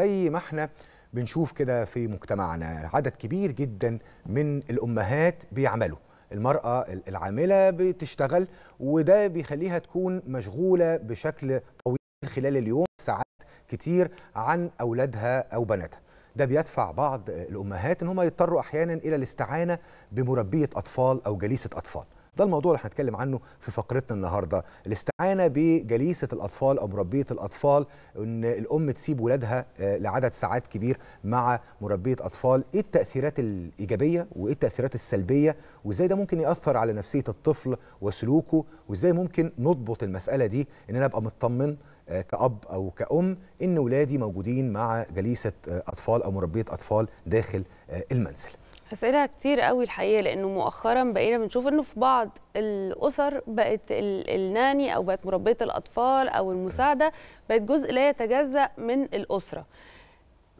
زي ما احنا بنشوف كده في مجتمعنا عدد كبير جدا من الامهات بيعملوا المرأة العاملة بتشتغل وده بيخليها تكون مشغولة بشكل طويل خلال اليوم ساعات كتير عن أولادها أو بناتها ده بيدفع بعض الأمهات إن هم يضطروا أحيانا إلى الاستعانة بمربية أطفال أو جليسة أطفال ده الموضوع اللي هنتكلم عنه في فقرتنا النهارده الاستعانه بجليسه الاطفال او مربيه الاطفال ان الام تسيب ولادها آه، لعدد ساعات كبير مع مربيه اطفال ايه التاثيرات الايجابيه وايه التاثيرات السلبيه وازاي ده ممكن ياثر على نفسيه الطفل وسلوكه وازاي ممكن نضبط المساله دي ان انا ابقى مطمن آه، كأب أو كأم إن ولادي موجودين مع جليسة آه، أطفال أو مربية أطفال داخل المنزل أسئلة كتير قوي الحقيقة لأنه مؤخرا بقينا بنشوف إنه في بعض الأسر بقت الناني أو بقت مربية الأطفال أو المساعدة بقت جزء لا يتجزأ من الأسرة.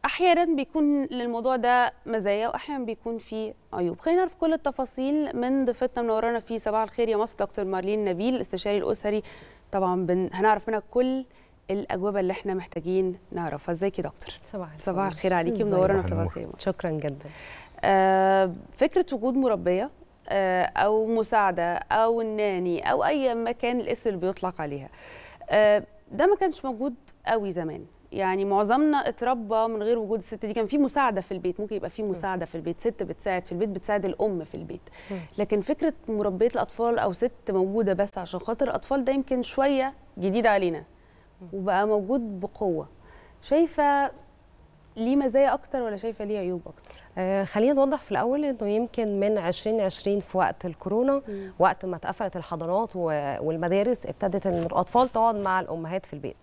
احيانا بيكون للموضوع ده مزايا واحيانا بيكون فيه عيوب خلينا نعرف كل التفاصيل من ضيفتنا منورانا في صباح الخير يا مصر دكتور مارلين نبيل الاستشاري الاسري طبعا بن... هنعرف منها كل الاجوبه اللي احنا محتاجين نعرفها ازيك يا دكتور صباح الخير صباح الخير عليكي منورانا في صباح الخير شكرا جدا آه، فكره وجود مربيه آه، او مساعده او الناني او اي مكان الاسم اللي بيطلق عليها آه، ده ما كانش موجود قوي زمان يعني معظمنا اتربى من غير وجود الست دي كان في مساعده في البيت ممكن يبقى في مساعده في البيت ست بتساعد في البيت بتساعد الام في البيت لكن فكره مربيه الاطفال او ست موجوده بس عشان خاطر الاطفال ده يمكن شويه جديد علينا وبقى موجود بقوه شايفه ليه مزايا اكتر ولا شايفه ليه عيوب اكتر آه، خلينا نوضح في الاول انه يمكن من 2020 في وقت الكورونا م. وقت ما اتقفلت الحضانات والمدارس ابتدت الاطفال تقعد مع الامهات في البيت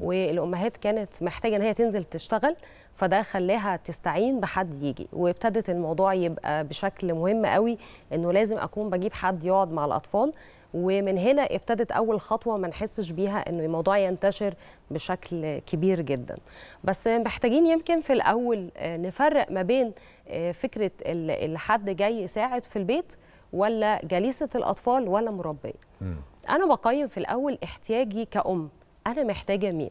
والامهات كانت محتاجه ان هي تنزل تشتغل فده خلاها تستعين بحد يجي وابتدت الموضوع يبقى بشكل مهم قوي انه لازم اكون بجيب حد يقعد مع الاطفال ومن هنا ابتدت اول خطوه ما نحسش بيها انه الموضوع ينتشر بشكل كبير جدا بس محتاجين يمكن في الاول آه، نفرق ما بين آه، فكره اللي حد جاي يساعد في البيت ولا جليسه الاطفال ولا مربيه انا بقيم في الاول احتياجي كأم انا محتاجه مين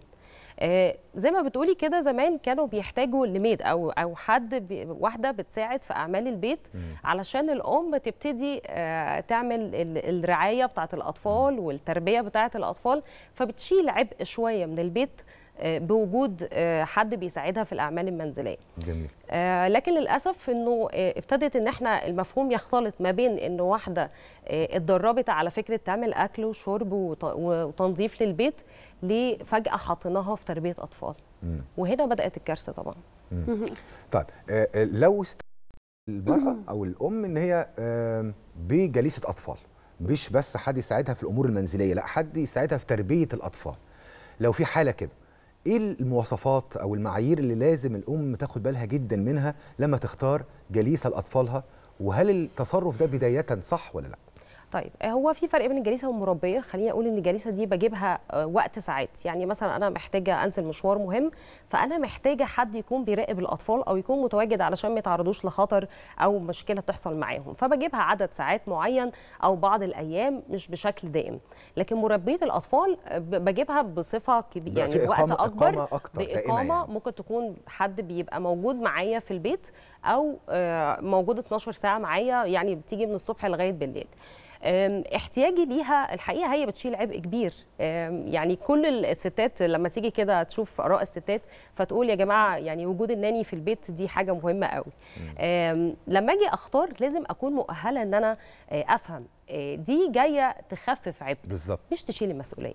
آه، زي ما بتقولي كده زمان كانوا بيحتاجوا لميد او او حد واحده بتساعد في اعمال البيت علشان الام تبتدي آه، تعمل الرعايه بتاعه الاطفال والتربيه بتاعه الاطفال فبتشيل عبء شويه من البيت بوجود آه، حد بيساعدها في الاعمال المنزليه جميل. آه، لكن للاسف انه آه، ابتدت ان احنا المفهوم يختلط ما بين ان واحده اتدربت على فكره تعمل اكل وشرب وتنظيف للبيت لفجاه حطيناها في تربيه اطفال وهنا بدات الكارثه طبعا طيب لو است... المراه او الام ان هي بجليسه اطفال مش بس حد يساعدها في الامور المنزليه لا حد يساعدها في تربيه الاطفال لو في حاله كده ايه المواصفات او المعايير اللي لازم الام تاخد بالها جدا منها لما تختار جليسه لاطفالها وهل التصرف ده بدايه صح ولا لا طيب آه، هو في فرق بين الجليسه والمربيه خليني اقول ان الجليسه دي بجيبها آه، وقت ساعات يعني مثلا انا محتاجه انزل مشوار مهم فانا محتاجه حد يكون بيراقب الاطفال او يكون متواجد علشان ما يتعرضوش لخطر او مشكله تحصل معاهم فبجيبها عدد ساعات معين او بعض الايام مش بشكل دائم لكن مربيه الاطفال آه، بجيبها بصفه كبيره يعني وقت اكبر إقامة أكتر باقامه يعني. ممكن تكون حد بيبقى موجود معايا في البيت او موجود 12 ساعه معايا يعني بتيجي من الصبح لغايه بالليل احتياجي ليها الحقيقه هي بتشيل عبء كبير يعني كل الستات لما تيجي كده تشوف اراء الستات فتقول يا جماعه يعني وجود الناني في البيت دي حاجه مهمه قوي لما اجي اختار لازم اكون مؤهله ان انا افهم دي جايه تخفف عبء بالظبط مش تشيل المسؤوليه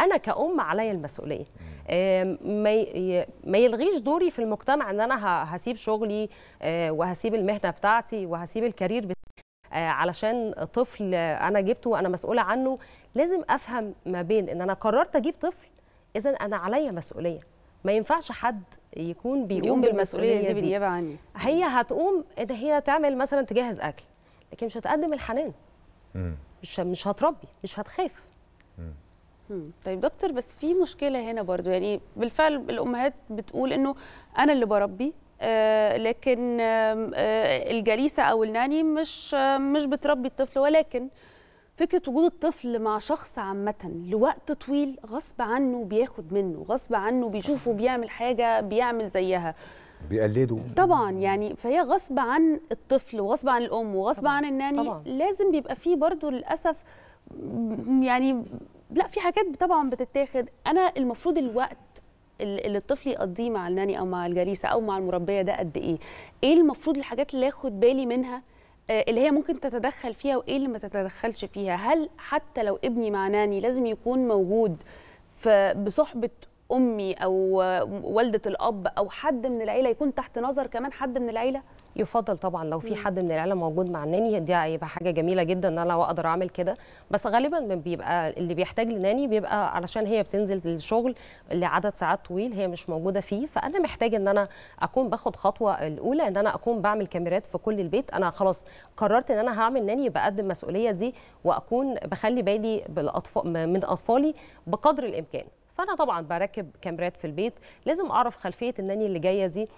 انا كأم عليا المسؤوليه ما يلغيش دوري في المجتمع ان انا هسيب شغلي وهسيب المهنه بتاعتي وهسيب الكارير بتاعتي آه، علشان طفل انا جبته وانا مسؤوله عنه لازم افهم ما بين ان انا قررت اجيب طفل اذا انا عليا مسؤوليه ما ينفعش حد يكون بيقوم بالمسؤوليه دي بالنيابه عني هي هتقوم ان هي تعمل مثلا تجهز اكل لكن مش هتقدم الحنان مم. مش مش هتربي مش هتخاف طيب دكتور بس في مشكله هنا برضو يعني بالفعل الامهات بتقول انه انا اللي بربي آه، لكن آه، الجريسه او الناني مش مش بتربي الطفل ولكن فكره وجود الطفل مع شخص عامه لوقت طويل غصب عنه بياخد منه غصب عنه بيشوفه بيعمل حاجه بيعمل زيها بيقلده طبعا يعني فهي غصب عن الطفل وغصب عن الام وغصب طبعًا. عن الناني طبعًا. لازم بيبقى فيه برضو للاسف يعني لا في حاجات طبعا بتتاخد انا المفروض الوقت اللي الطفل يقضيه مع الناني او مع الجريسه او مع المربيه ده قد ايه ايه المفروض الحاجات اللي اخد بالي منها آه، اللي هي ممكن تتدخل فيها وايه اللي ما تتدخلش فيها هل حتى لو ابني مع ناني لازم يكون موجود بصحبه امي او والده الاب او حد من العيله يكون تحت نظر كمان حد من العيله يفضل طبعا لو في حد من العيله موجود مع الناني دي هيبقى حاجه جميله جدا ان انا اقدر اعمل كده بس غالبا بيبقى اللي بيحتاج لناني بيبقى علشان هي بتنزل للشغل لعدد ساعات طويل هي مش موجوده فيه فانا محتاج ان انا اكون باخد خطوه الاولى ان انا اكون بعمل كاميرات في كل البيت انا خلاص قررت ان انا هعمل ناني بقدم المسؤوليه دي واكون بخلي بالي بالاطفال من اطفالي بقدر الامكان فانا طبعا بركب كاميرات في البيت لازم اعرف خلفيه الناني اللي جايه دي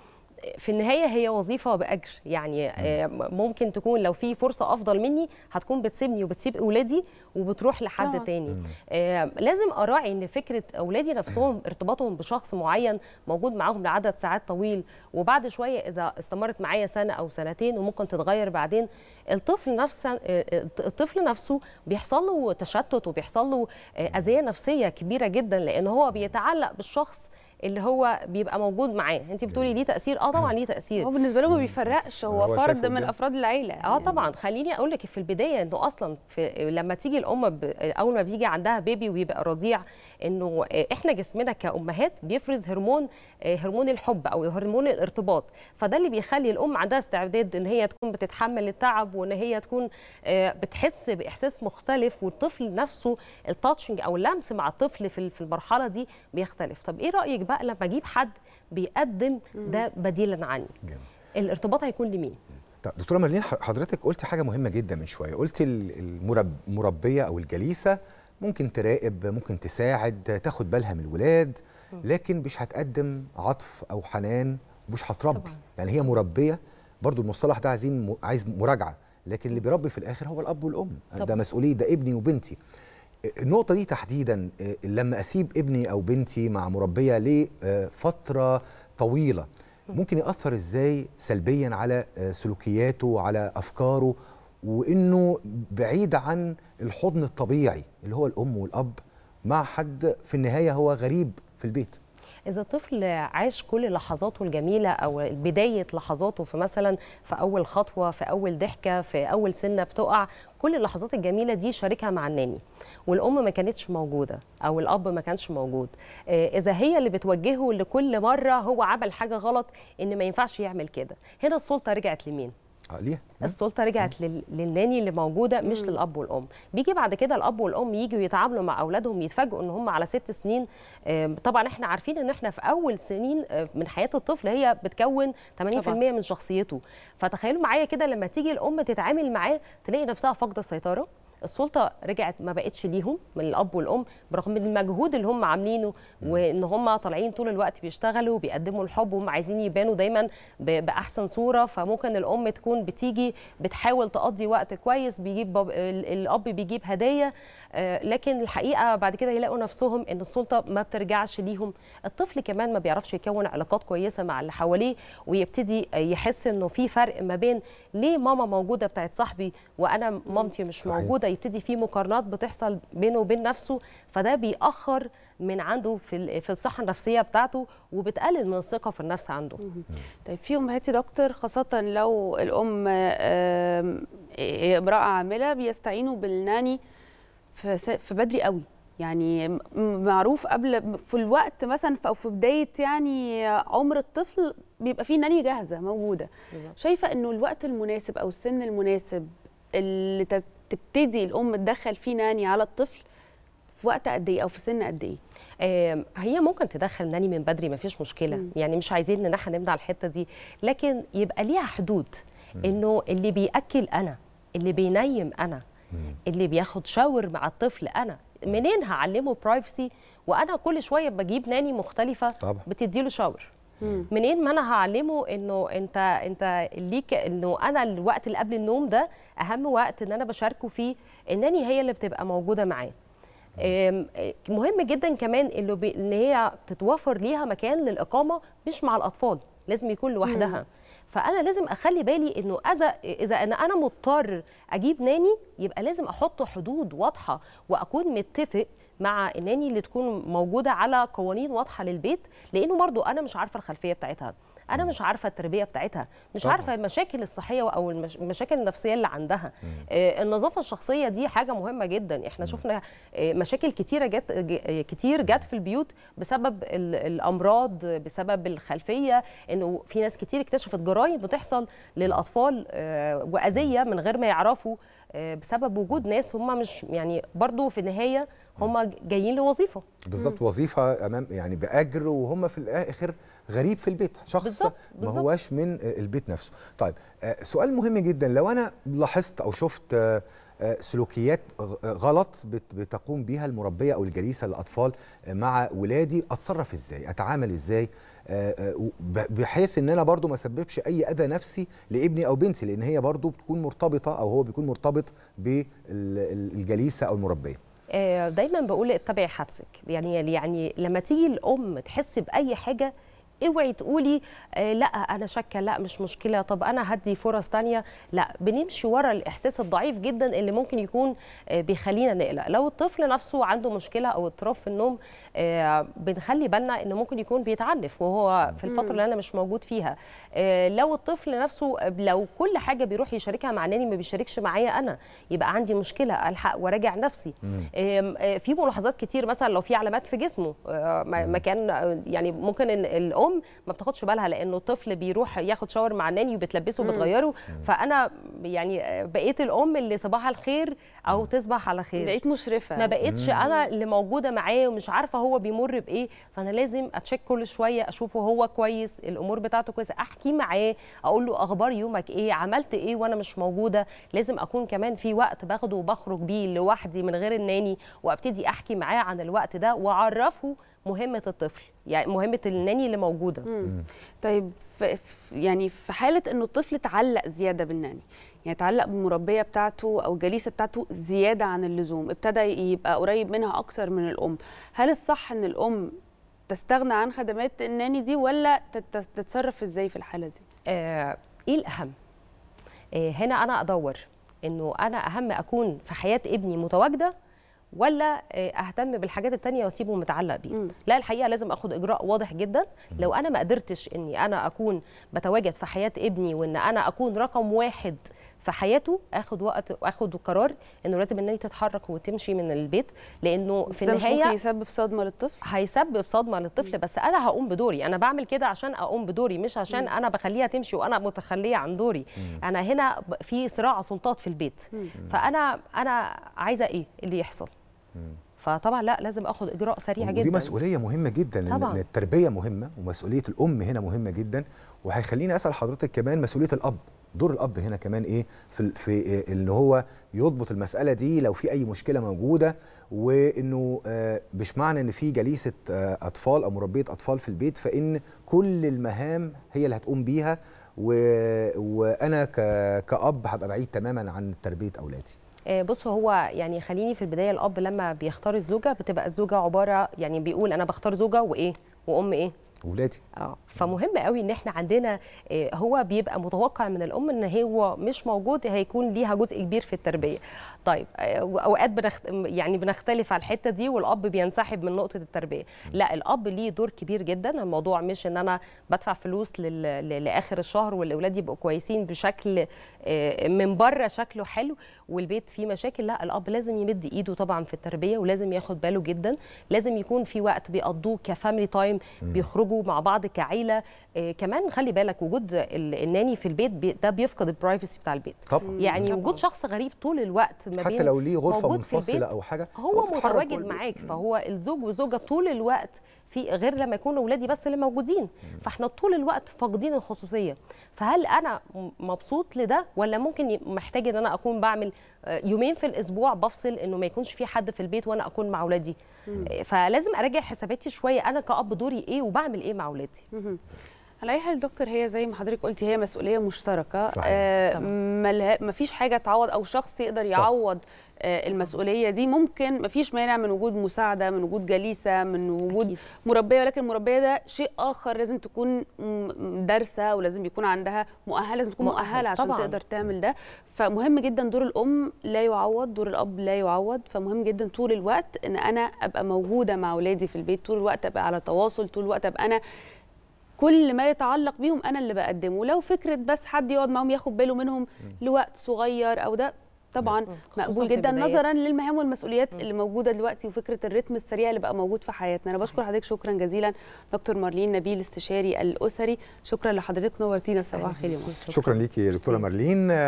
في النهايه هي وظيفه باجر يعني آه، ممكن تكون لو في فرصه افضل مني هتكون بتسيبني وبتسيب اولادي وبتروح لحد آه. تاني آه، لازم اراعي ان فكره اولادي نفسهم ارتباطهم بشخص معين موجود معاهم لعدد ساعات طويل وبعد شويه اذا استمرت معايا سنه او سنتين وممكن تتغير بعدين الطفل نفسه آه، الطفل نفسه بيحصل له تشتت وبيحصل له اذيه نفسيه كبيره جدا لان هو بيتعلق بالشخص اللي هو بيبقى موجود معاه انت بتقولي ليه تاثير اه طبعا ليه تاثير هو بالنسبه له ما بيفرقش هو, هو فرد من افراد العيله اه طبعا خليني اقول لك في البدايه انه اصلا في لما تيجي الام ب... اول ما بيجي عندها بيبي ويبقى رضيع انه احنا جسمنا كامهات بيفرز هرمون آه، هرمون الحب او هرمون الارتباط فده اللي بيخلي الام عندها استعداد ان هي تكون بتتحمل التعب وان هي تكون آه، بتحس باحساس مختلف والطفل نفسه التاتشنج او اللمس مع الطفل في المرحله دي بيختلف طب ايه رايك بقى بقى لما اجيب حد بيقدم ده بديلا عني جميل. الارتباط هيكون لمين طب دكتوره مارلين حضرتك قلت حاجه مهمه جدا من شويه قلت المربيه او الجليسه ممكن تراقب ممكن تساعد تاخد بالها من الولاد لكن مش هتقدم عطف او حنان مش هتربي يعني هي مربيه برضو المصطلح ده عايزين عايز مراجعه لكن اللي بيربي في الاخر هو الاب والام طبعا. ده مسؤوليه ده ابني وبنتي النقطة دي تحديدا آه، لما أسيب ابني أو بنتي مع مربية لفترة طويلة ممكن يأثر إزاي سلبيا على آه، سلوكياته وعلى أفكاره وإنه بعيد عن الحضن الطبيعي اللي هو الأم والأب مع حد في النهاية هو غريب في البيت اذا طفل عاش كل لحظاته الجميله او بدايه لحظاته في مثلا في اول خطوه في اول ضحكه في اول سنه بتقع كل اللحظات الجميله دي شاركها مع الناني والام ما كانتش موجوده او الاب ما كانش موجود آه، اذا هي اللي بتوجهه لكل مره هو عمل حاجه غلط ان ما ينفعش يعمل كده هنا السلطه رجعت لمين آه، ليها نعم. السلطه رجعت نعم. للناني اللي موجوده مش مم. للاب والام بيجي بعد كده الاب والام يجوا يتعاملوا مع اولادهم يتفاجئوا ان هم على ست سنين طبعا احنا عارفين ان احنا في اول سنين آه، من حياه الطفل هي بتكون 80% طبعا. من شخصيته فتخيلوا معايا كده لما تيجي الام تتعامل معاه تلاقي نفسها فاقده السيطره السلطه رجعت ما بقتش ليهم من الاب والام برغم المجهود اللي هم عاملينه وان هم طالعين طول الوقت بيشتغلوا وبيقدموا الحب وهم عايزين يبانوا دايما باحسن صوره فممكن الام تكون بتيجي بتحاول تقضي وقت كويس بيجيب الاب بيجيب هديه آه، لكن الحقيقه بعد كده يلاقوا نفسهم ان السلطه ما بترجعش ليهم الطفل كمان ما بيعرفش يكون علاقات كويسه مع اللي حواليه ويبتدي يحس انه في فرق ما بين ليه ماما موجوده بتاعت صاحبي وانا مامتي مش صحيح. موجوده يبتدي في مقارنات بتحصل بينه وبين نفسه فده بيأخر من عنده في في الصحه النفسيه بتاعته وبتقلل من الثقه في النفس عنده. طيب في امهات يا دكتور خاصه لو الام امراه عامله بيستعينوا بالناني في بدري قوي يعني معروف قبل في الوقت مثلا او في بدايه يعني عمر الطفل بيبقى فيه ناني جاهزه موجوده شايفه انه الوقت المناسب او السن المناسب اللي تبتدي الام تدخل فيه ناني على الطفل في وقت قد ايه او في سن قد ايه هي ممكن تدخل ناني من بدري ما فيش مشكله م. يعني مش عايزين ان احنا نمنع الحته دي لكن يبقى ليها حدود انه اللي بياكل انا اللي بينيم انا اللي بياخد شاور مع الطفل انا منين هعلمه برايفسي وانا كل شويه بجيب ناني مختلفه بتديله شاور منين ما انا هعلمه انه انت انت ليك انه انا الوقت اللي قبل النوم ده اهم وقت ان انا بشاركه فيه انني هي اللي بتبقى موجوده معاه مهم جدا كمان اللي بي... ان هي تتوفر ليها مكان للاقامه مش مع الاطفال لازم يكون لوحدها فانا لازم اخلي بالي انه اذا اذا انا انا مضطر اجيب ناني يبقى لازم احط حدود واضحه واكون متفق مع اناني اللي تكون موجوده على قوانين واضحه للبيت لانه برضو انا مش عارفه الخلفيه بتاعتها انا مش عارفه التربيه بتاعتها مش طبعا. عارفه المشاكل الصحيه او المشاكل النفسيه اللي عندها آه النظافه الشخصيه دي حاجه مهمه جدا احنا شفنا آه مشاكل كتيره جت كتير جت في البيوت بسبب الامراض بسبب الخلفيه انه في ناس كتير اكتشفت جرايم بتحصل للاطفال آه واذيه من غير ما يعرفوا آه، بسبب وجود ناس هم مش يعني برضو في النهايه هم جايين لوظيفه بالظبط وظيفه امام يعني باجر وهم في الاخر غريب في البيت شخص بالزبط. بالزبط. ما هواش من البيت نفسه طيب آه، سؤال مهم جدا لو انا لاحظت او شفت آه، آه، سلوكيات غلط بتقوم بها المربيه او الجليسه للاطفال مع ولادي اتصرف ازاي اتعامل ازاي بحيث ان انا برضو ما اسببش اي اذى نفسي لابني او بنتي لان هي برضو بتكون مرتبطه او هو بيكون مرتبط بالجليسه او المربيه آه، دايما بقول اتبعي حدسك يعني يعني لما تيجي الام تحس باي حاجه اوعي تقولي آه، لا انا شاكه لا مش مشكله طب انا هدي فرص تانية لا بنمشي ورا الاحساس الضعيف جدا اللي ممكن يكون آه، بيخلينا نقلق لو الطفل نفسه عنده مشكله او اضطراب في النوم آه، بنخلي بالنا انه ممكن يكون بيتعنف وهو في الفتره اللي انا مش موجود فيها لو الطفل نفسه لو كل حاجه بيروح يشاركها مع ناني ما بيشاركش معايا انا يبقى عندي مشكله الحق وراجع نفسي في ملاحظات كتير مثلا لو في علامات في جسمه مكان يعني ممكن الام الام ما بتاخدش بالها لأنه الطفل بيروح ياخد شاور مع الناني وبتلبسه وبتغيره فأنا يعني آه، بقيت الأم اللي صباح الخير او تصبح على خير بقيت مشرفه ما بقتش انا اللي موجوده معاه ومش عارفه هو بيمر بايه فانا لازم اتشيك كل شويه اشوفه هو كويس الامور بتاعته كويسه احكي معاه اقول له اخبار يومك ايه عملت ايه وانا مش موجوده لازم اكون كمان في وقت باخده وبخرج بيه لوحدي من غير الناني وابتدي احكي معاه عن الوقت ده واعرفه مهمه الطفل يعني مهمه الناني اللي موجوده مم. طيب يعني في حاله انه الطفل اتعلق زياده بالناني يعني يتعلق بالمربيه بتاعته او الجليسه بتاعته زياده عن اللزوم ابتدى يبقى قريب منها اكتر من الام هل الصح ان الام تستغنى عن خدمات الناني دي ولا تتصرف ازاي في الحاله دي آه، ايه الاهم آه، هنا انا ادور انه انا اهم اكون في حياه ابني متواجده ولا آه، اهتم بالحاجات التانية واسيبه متعلق بيه لا الحقيقه لازم اخد اجراء واضح جدا لو انا ما قدرتش اني انا اكون بتواجد في حياه ابني وان انا اكون رقم واحد في حياته اخد وقت اخد قرار انه لازم ان تتحرك وتمشي من البيت لانه في النهايه ممكن يسبب صدمه للطفل هيسبب صدمه للطفل بس انا هقوم بدوري انا بعمل كده عشان اقوم بدوري مش عشان انا بخليها تمشي وانا متخليه عن دوري انا هنا في صراع سلطات في البيت فانا انا عايزه ايه اللي يحصل فطبعا لا لازم اخد اجراء سريع جدا ودي مسؤوليه مهمه جدا طبعا. لان التربيه مهمه ومسؤوليه الام هنا مهمه جدا وهيخليني اسال حضرتك كمان مسؤوليه الاب دور الاب هنا كمان ايه في في ان إيه؟ هو يضبط المساله دي لو في اي مشكله موجوده وانه مش آه، معنى ان في جليسه آه، اطفال او مربيه اطفال في البيت فان كل المهام هي اللي هتقوم بيها و... وانا ك... كاب هبقى بعيد تماما عن تربيه اولادي آه، بص هو يعني خليني في البدايه الاب لما بيختار الزوجه بتبقى الزوجه عباره يعني بيقول انا بختار زوجه وايه وام ايه ولادي اه فمهم قوي ان احنا عندنا آه، هو بيبقى متوقع من الام ان هو مش موجود هيكون ليها جزء كبير في التربيه طيب آه، اوقات بنخت... يعني بنختلف على الحته دي والاب بينسحب من نقطه التربيه لا الاب ليه دور كبير جدا الموضوع مش ان انا بدفع فلوس لل... لاخر الشهر والاولاد يبقوا كويسين بشكل آه، من بره شكله حلو والبيت فيه مشاكل لا الاب لازم يمد ايده طبعا في التربيه ولازم ياخد باله جدا لازم يكون في وقت بيقضوه كفاميلي تايم بيخرجوا تخرجوا مع بعض كعيله آه، كمان خلي بالك وجود الناني في البيت ده بيفقد البرايفسي بتاع البيت طبعا يعني طبعًا. وجود شخص غريب طول الوقت ما بين حتى لو ليه غرفه منفصله او حاجه هو متواجد معاك فهو الزوج والزوجه طول الوقت في غير لما يكون اولادي بس اللي موجودين فاحنا طول الوقت فاقدين الخصوصيه فهل انا مبسوط لده ولا ممكن محتاج ان انا اكون بعمل آه، يومين في الاسبوع بفصل انه ما يكونش في حد في البيت وانا اكون مع اولادي آه، فلازم اراجع حساباتي شويه انا كاب دوري ايه وبعمل ايه مع اولادي على اي حال دكتور هي زي ما حضرتك قلتي هي مسؤوليه مشتركه صحيح. آه ما فيش حاجه تعوض او شخص يقدر يعوض صح. آه، المسؤوليه دي ممكن مفيش مانع من وجود مساعده من وجود جليسه من وجود أكيد. مربيه ولكن المربيه ده شيء اخر لازم تكون دارسه ولازم يكون عندها مؤهله لازم تكون مؤهله عشان طبعاً. تقدر تعمل ده فمهم جدا دور الام لا يعوض دور الاب لا يعوض فمهم جدا طول الوقت ان انا ابقى موجوده مع اولادي في البيت طول الوقت ابقى على تواصل طول الوقت ابقى انا كل ما يتعلق بيهم انا اللي بقدمه لو فكره بس حد يقعد معاهم ياخد باله منهم لوقت صغير او ده طبعا مقبول جدا نظرا للمهام والمسؤوليات م. اللي موجوده دلوقتي وفكره الريتم السريع اللي بقى موجود في حياتنا انا صحيح. بشكر حضرتك شكرا جزيلا دكتور مارلين نبيل استشاري الاسري شكرا لحضرتك نورتينا في صباح الخير يا شكرا ليكي دكتوره مارلين